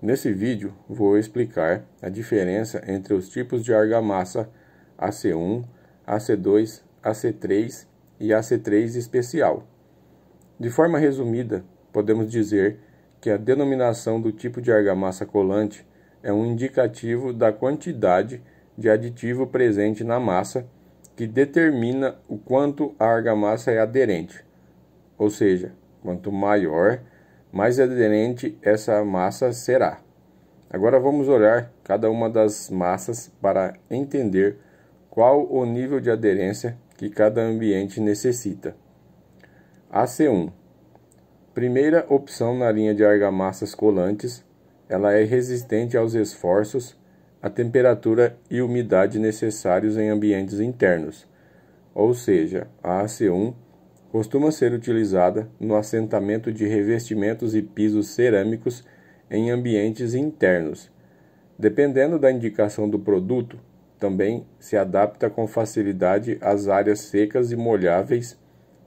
Nesse vídeo vou explicar a diferença entre os tipos de argamassa AC1, AC2, AC3 e AC3 especial. De forma resumida, podemos dizer que a denominação do tipo de argamassa colante é um indicativo da quantidade de aditivo presente na massa que determina o quanto a argamassa é aderente, ou seja, quanto maior mais aderente essa massa será. Agora vamos olhar cada uma das massas para entender qual o nível de aderência que cada ambiente necessita. AC1 Primeira opção na linha de argamassas colantes, ela é resistente aos esforços, à temperatura e umidade necessários em ambientes internos, ou seja, a AC1 costuma ser utilizada no assentamento de revestimentos e pisos cerâmicos em ambientes internos. Dependendo da indicação do produto, também se adapta com facilidade às áreas secas e molháveis,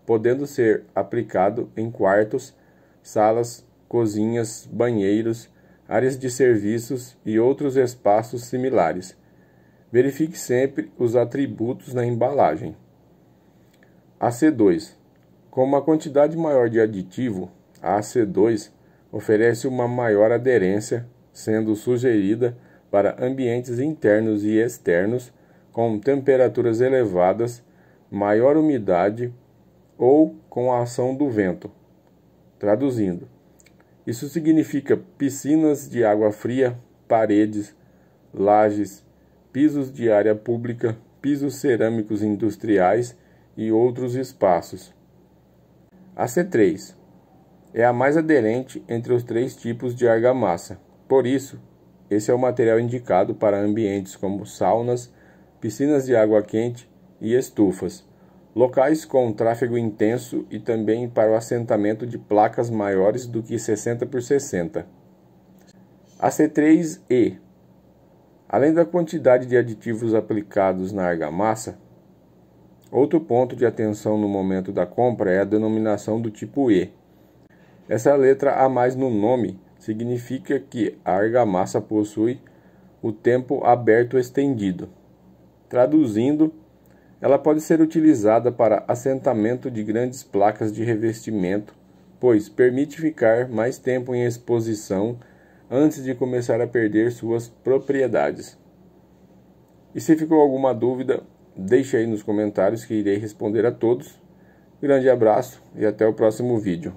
podendo ser aplicado em quartos, salas, cozinhas, banheiros, áreas de serviços e outros espaços similares. Verifique sempre os atributos na embalagem. AC2 com uma quantidade maior de aditivo, a AC2 oferece uma maior aderência, sendo sugerida para ambientes internos e externos com temperaturas elevadas, maior umidade ou com a ação do vento. Traduzindo, isso significa piscinas de água fria, paredes, lajes, pisos de área pública, pisos cerâmicos industriais e outros espaços. A C3 é a mais aderente entre os três tipos de argamassa. Por isso, esse é o material indicado para ambientes como saunas, piscinas de água quente e estufas, locais com tráfego intenso e também para o assentamento de placas maiores do que 60 por 60. A C3E Além da quantidade de aditivos aplicados na argamassa, Outro ponto de atenção no momento da compra é a denominação do tipo E. Essa letra a mais no nome significa que a argamassa possui o tempo aberto estendido. Traduzindo, ela pode ser utilizada para assentamento de grandes placas de revestimento, pois permite ficar mais tempo em exposição antes de começar a perder suas propriedades. E se ficou alguma dúvida, Deixe aí nos comentários que irei responder a todos. Grande abraço e até o próximo vídeo.